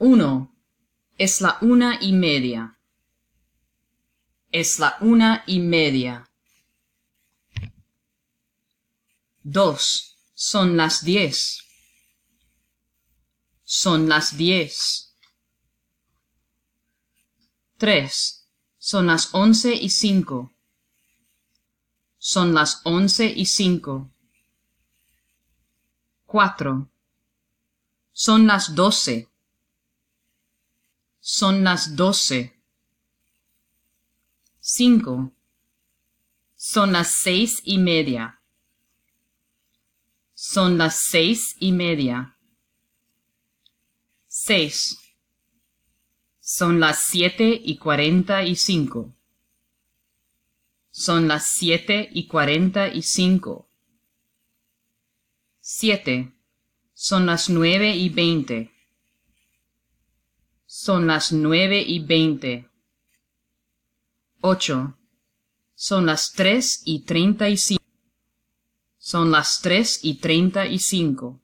uno. Es la una y media. Es la una y media. Dos. Son las diez. Son las diez. Tres. Son las once y cinco. Son las once y cinco. Cuatro. Son las doce. Son las doce. Cinco. Son las seis y media. Son las seis y media. Seis. Son las siete y cuarenta y cinco. Son las siete y cuarenta y cinco. Siete. Son las nueve y veinte son las nueve y veinte ocho son las tres y treinta y cinco son las tres y treinta y cinco